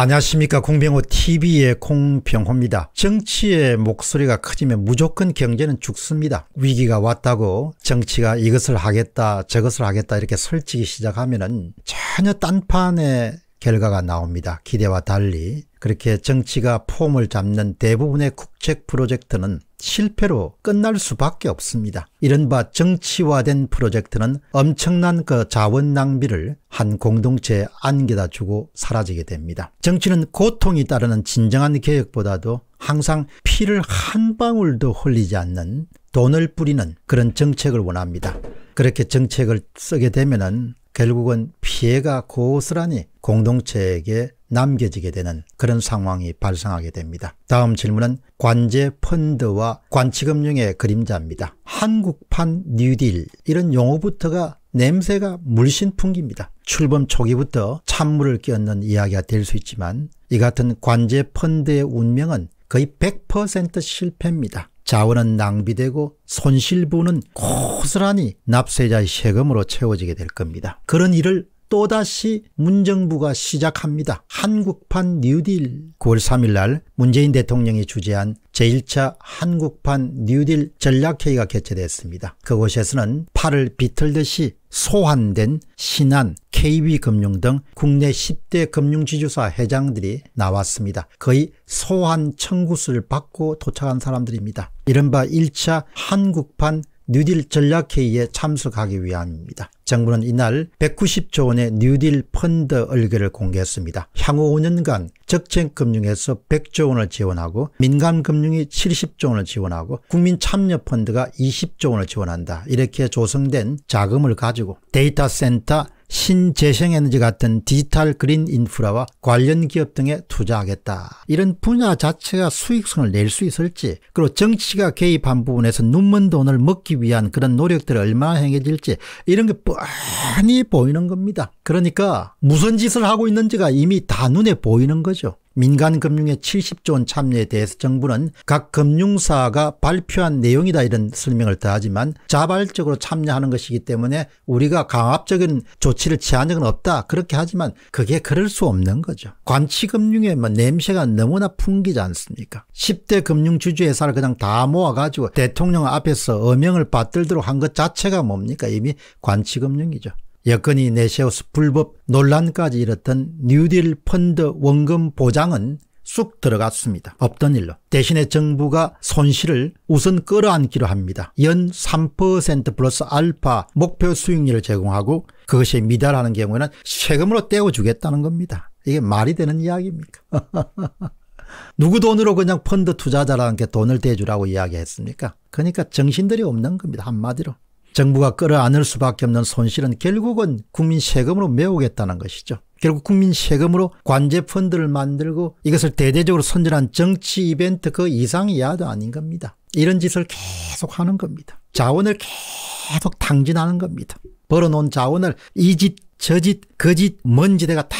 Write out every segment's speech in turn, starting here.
안녕하십니까 공병호TV의 공병호입니다. 정치의 목소리가 커지면 무조건 경제는 죽습니다. 위기가 왔다고 정치가 이것을 하겠다 저것을 하겠다 이렇게 설치기 시작하면 은 전혀 딴판의 결과가 나옵니다. 기대와 달리 그렇게 정치가 폼을 잡는 대부분의 국책 프로젝트는 실패로 끝날 수밖에 없습니다. 이른바 정치화된 프로젝트는 엄청난 그 자원 낭비를 한 공동체에 안겨다 주고 사라지게 됩니다. 정치는 고통이 따르는 진정한 개혁보다도 항상 피를 한 방울도 흘리지 않는 돈을 뿌리는 그런 정책을 원합니다. 그렇게 정책을 쓰게 되면 은 결국은 피해가 고스란히 공동체에게 남겨지게 되는 그런 상황이 발생하게 됩니다. 다음 질문은 관제 펀드와 관치금융의 그림자입니다. 한국판 뉴딜 이런 용어부터가 냄새가 물씬 풍깁니다. 출범 초기부터 찬물을 끼얹는 이야기가 될 수 있지만 이 같은 관제 펀드의 운명은 거의 100% 실패입니다. 자원은 낭비되고 손실부는 고스란히 납세자의 세금으로 채워지게 될 겁니다. 그런 일을 또다시 문정부가 시작합니다. 한국판 뉴딜 9월 3일 날 문재인 대통령이 주재한 제1차 한국판 뉴딜 전략회의가 개최됐습니다. 그곳에서는 팔을 비틀듯이 소환된 신한, KB금융 등 국내 10대 금융지주사 회장들이 나왔습니다. 거의 소환 청구수를 받고 도착한 사람들입니다. 이른바 1차 한국판 뉴딜 전략회의에 참석하기 위함입니다. 정부는 이날 190조 원의 뉴딜 펀드 얼개를 공개했습니다. 향후 5년간 적정금융에서 100조 원을 지원하고 민간금융이 70조 원을 지원하고 국민참여펀드가 20조 원을 지원한다. 이렇게 조성된 자금을 가지고 데이터 센터 신재생에너지 같은 디지털 그린 인프라와 관련 기업 등에 투자하겠다. 이런 분야 자체가 수익성을 낼 수 있을지 그리고 정치가 개입한 부분에서 눈먼 돈을 먹기 위한 그런 노력들이 얼마나 행해질지 이런 게 뻔히 보이는 겁니다. 그러니까 무슨 짓을 하고 있는지가 이미 다 눈에 보이는 거죠. 민간금융의 70조 원 참여에 대해서 정부는 각 금융사가 발표한 내용이다 이런 설명을 더하지만 자발적으로 참여하는 것이기 때문에 우리가 강압적인 조치를 취한 적은 없다 그렇게 하지만 그게 그럴 수 없는 거죠. 관치금융의 뭐 냄새가 너무나 풍기지 않습니까 10대 금융주주 회사를 그냥 다 모아가지고 대통령 앞에서 어명을 받들도록 한 것 자체가 뭡니까 이미 관치금융이죠. 여건이 내세워서 불법 논란까지 일었던 뉴딜 펀드 원금 보장은 쑥 들어갔습니다. 없던 일로. 대신에 정부가 손실을 우선 끌어안기로 합니다. 연 3% 플러스 알파 목표 수익률을 제공하고 그것이 미달하는 경우에는 세금으로 떼어주겠다는 겁니다. 이게 말이 되는 이야기입니까? 누구 돈으로 그냥 펀드 투자자라는 게 돈을 대주라고 이야기했습니까? 그러니까 정신들이 없는 겁니다. 한마디로. 정부가 끌어안을 수밖에 없는 손실은 결국은 국민 세금으로 메우겠다는 것이죠. 결국 국민 세금으로 관제 펀드를 만들고 이것을 대대적으로 선전한 정치 이벤트 그 이상 이야도 아닌 겁니다. 이런 짓을 계속 하는 겁니다. 자원을 계속 당진하는 겁니다. 벌어놓은 자원을 이 짓, 저 짓, 그 짓, 먼 지대가 다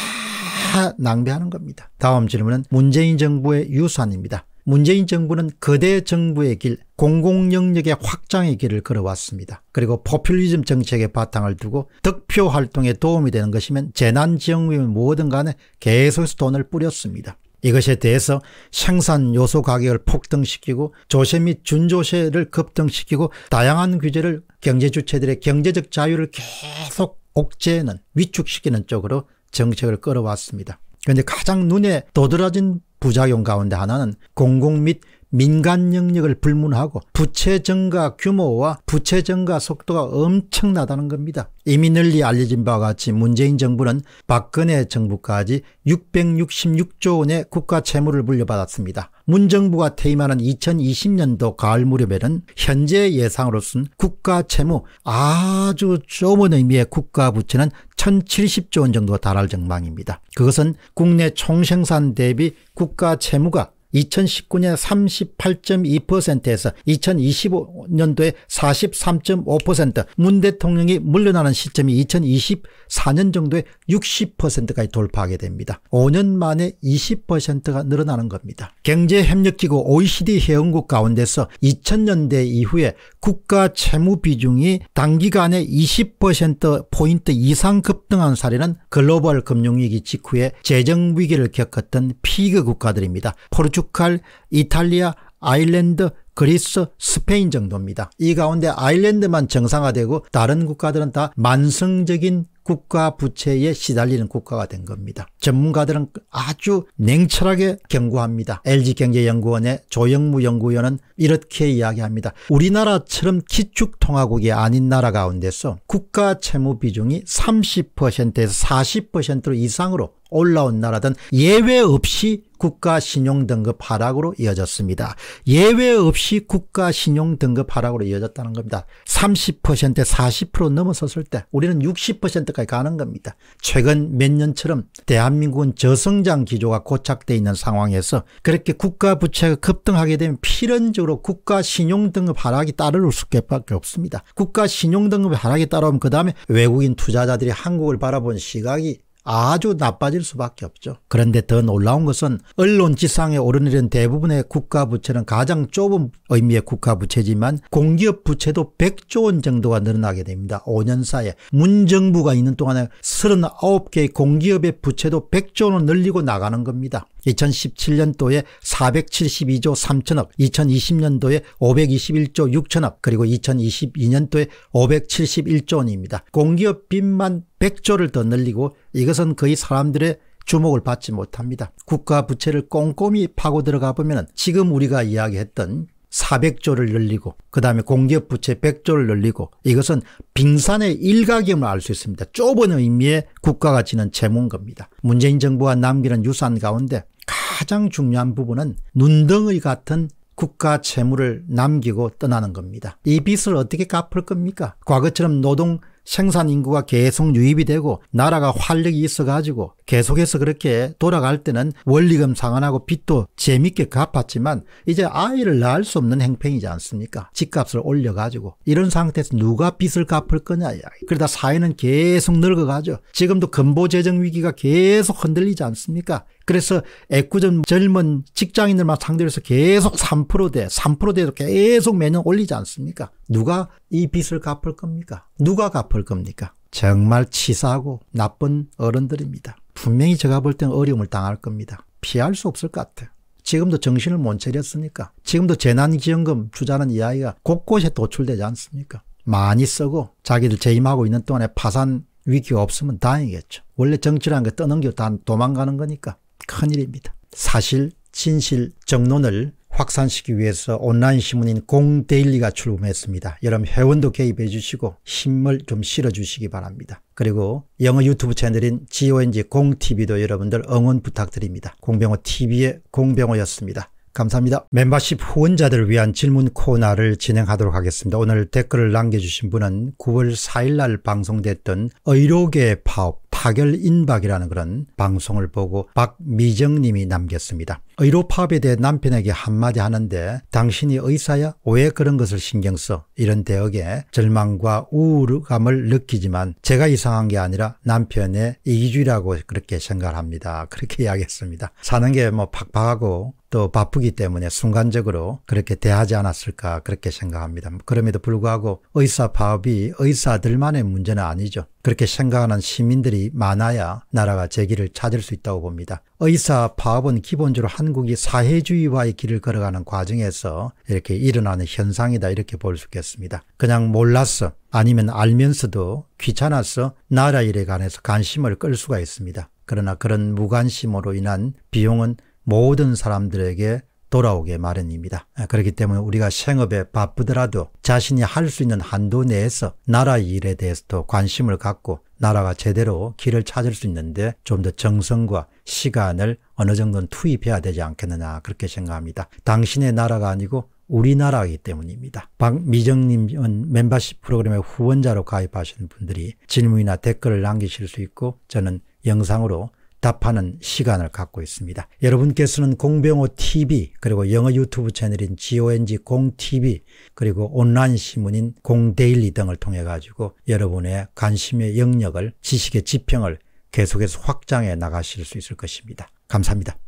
낭비하는 겁니다. 다음 질문은 문재인 정부의 유산입니다. 문재인 정부는 거대 정부의 길 공공영역의 확장의 길을 걸어왔습니다. 그리고 포퓰리즘 정책의 바탕을 두고 득표 활동에 도움이 되는 것이면 재난지원금이 뭐든 간에 계속해서 돈을 뿌렸습니다. 이것에 대해서 생산 요소 가격을 폭등시키고 조세 및 준조세를 급등시키고 다양한 규제를 경제 주체들의 경제적 자유를 계속 옥죄는 위축시키는 쪽으로 정책을 끌어왔습니다. 그런데 가장 눈에 도드라진 부작용 가운데 하나는 공공 및 민간 영역을 불문하고 부채 증가 규모와 부채 증가 속도가 엄청나다는 겁니다. 이미 널리 알려진 바와 같이 문재인 정부는 박근혜 정부까지 666조 원의 국가 채무를 물려받았습니다. 문 정부가 퇴임하는 2020년도 가을 무렵에는 현재 예상으로선 국가 채무 아주 좁은 의미의 국가 부채는 1070조 원 정도 달할 전망입니다. 그것은 국내 총생산 대비 국가 채무가 2019년 38.2%에서 2025년도에 43.5%문 대통령이 물러나는 시점이 2024년 정도에 60%까지 돌파하게 됩니다. 5년 만에 20%가 늘어나는 겁니다. 경제협력기구 OECD 회원국 가운데서 2000년대 이후에 국가 채무 비중이 단기간에 20%포인트 이상 급등한 사례는 글로벌 금융위기 직후에 재정위기를 겪었던 피그 국가들입니다. 포르투 포르투 이탈리아, 아일랜드, 그리스, 스페인 정도입니다. 이 가운데 아일랜드만 정상화되고 다른 국가들은 다 만성적인 국가 부채에 시달리는 국가가 된 겁니다. 전문가들은 아주 냉철하게 경고합니다. LG경제연구원의 조영무 연구원은 이렇게 이야기합니다. 우리나라처럼 기축통화국이 아닌 나라 가운데서 국가 채무 비중이 30%에서 40% 이상으로 올라온 나라든 예외 없이 국가 신용 등급 하락으로 이어졌습니다. 예외 없이 국가 신용 등급 하락으로 이어졌다는 겁니다. 30%에 40% 넘어섰을 때 우리는 60%까지 가는 겁니다. 최근 몇 년처럼 대한민국은 저성장 기조가 고착돼 있는 상황에서 그렇게 국가 부채가 급등하게 되면 필연적으로 국가 신용 등급 하락이 따를 수밖에 없습니다. 국가 신용 등급 하락이 따라오면 그다음에 외국인 투자자들이 한국을 바라본 시각이 아주 나빠질 수밖에 없죠. 그런데 더 놀라운 것은 언론 지상에 오르내린 대부분의 국가 부채는 가장 좁은 의미의 국가 부채지만 공기업 부채도 100조 원 정도가 늘어나게 됩니다. 5년 사이에 문정부가 있는 동안에 39개의 공기업의 부채도 100조 원을 늘리고 나가는 겁니다. 2017년도에 472조 3천억, 2020년도에 521조 6천억, 그리고 2022년도에 571조 원입니다. 공기업 빚만 100조를 더 늘리고 이것은 거의 사람들의 주목을 받지 못합니다. 국가 부채를 꼼꼼히 파고 들어가 보면 지금 우리가 이야기했던 400조를 늘리고 그다음에 공기업 부채 100조를 늘리고 이것은 빙산의 일각임을 알 수 있습니다. 좁은 의미의 국가가 지는 채무인 겁니다. 문재인 정부가 남기는 유산 가운데 가장 중요한 부분은 눈덩이 같은 국가 채무를 남기고 떠나는 겁니다. 이 빚을 어떻게 갚을 겁니까? 과거처럼 노동 생산 인구가 계속 유입이 되고 나라가 활력이 있어가지고 계속해서 그렇게 돌아갈 때는 원리금 상환하고 빚도 재밌게 갚았지만 이제 아이를 낳을 수 없는 행평이지 않습니까? 집값을 올려가지고 이런 상태에서 누가 빚을 갚을 거냐 그러다 사회는 계속 늙어가죠. 지금도 근보재정 위기가 계속 흔들리지 않습니까? 그래서 애꿎은 젊은 직장인들만 상대로서 계속 3%대 3대도 계속 매년 올리지 않습니까? 누가 이 빚을 갚을 겁니까? 누가 갚을 겁니까? 정말 치사하고 나쁜 어른들입니다. 분명히 제가 볼 땐 어려움을 당할 겁니다. 피할 수 없을 것 같아요. 지금도 정신을 못 차렸으니까 지금도 재난지원금 주자는 이야기가 곳곳에 도출되지 않습니까? 많이 쓰고 자기들 재임하고 있는 동안에 파산 위기가 없으면 다행이겠죠. 원래 정치라는게 떠넘겨 다 도망가는 거니까 큰일입니다. 사실, 진실, 정론을 확산시키기 위해서 온라인 신문인 공데일리가 출범했습니다. 여러분 회원도 개입해 주시고 힘을 좀 실어 주시기 바랍니다. 그리고 영어 유튜브 채널인 GONG 공TV도 여러분들 응원 부탁드립니다. 공병호TV의 공병호였습니다. 감사합니다. 멤버십 후원자들을 위한 질문 코너를 진행하도록 하겠습니다. 오늘 댓글을 남겨주신 분은 9월 4일날 방송됐던 의료계 파업 파결 인박이라는 그런 방송을 보고 박미정 님이 남겼습니다. 의료 파업에 대해 남편에게 한마디 하는데 당신이 의사야? 왜 그런 것을 신경 써? 이런 대역에 절망과 우울감을 느끼지만 제가 이상한 게 아니라 남편의 이기주의라고 그렇게 생각 합니다. 그렇게 이야기했습니다. 사는 게 뭐 팍팍하고 또 바쁘기 때문에 순간적으로 그렇게 대하지 않았을까 그렇게 생각합니다. 그럼에도 불구하고 의사 파업이 의사들만의 문제는 아니죠. 그렇게 생각하는 시민들이 많아야 나라가 제 길을 찾을 수 있다고 봅니다. 의사 파업은 기본적으로 한국이 사회주의와의 길을 걸어가는 과정에서 이렇게 일어나는 현상이다 이렇게 볼 수 있겠습니다. 그냥 몰랐어 아니면 알면서도 귀찮았어 나라 일에 관해서 관심을 끌 수가 있습니다. 그러나 그런 무관심으로 인한 비용은 모든 사람들에게 돌아오게 마련입니다. 아, 그렇기 때문에 우리가 생업에 바쁘더라도 자신이 할 수 있는 한도 내에서 나라 일에 대해서도 관심을 갖고 나라가 제대로 길을 찾을 수 있는데 좀 더 정성과 시간을 어느 정도는 투입해야 되지 않겠느냐 그렇게 생각합니다. 당신의 나라가 아니고 우리나라이기 때문입니다. 박미정님은 멤버십 프로그램의 후원자로 가입하시는 분들이 질문이나 댓글을 남기실 수 있고 저는 영상으로 답하는 시간을 갖고 있습니다. 여러분께서는 공병호 TV 그리고 영어 유튜브 채널인 GONG 공 TV 그리고 온라인 신문인 공데일리 등을 통해 가지고 여러분의 관심의 영역을 지식의 지평을 계속해서 확장해 나가실 수 있을 것입니다. 감사합니다.